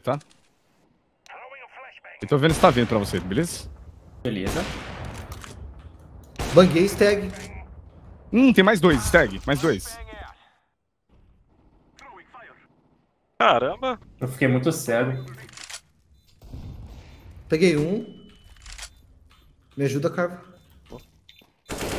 Tá? Eu tô vendo se tá vindo pra você, beleza? Beleza. Banguei stag. Hum, tem mais dois, stag. Mais dois. Caramba. Eu fiquei muito cego. Peguei um. Me ajuda, Carvo.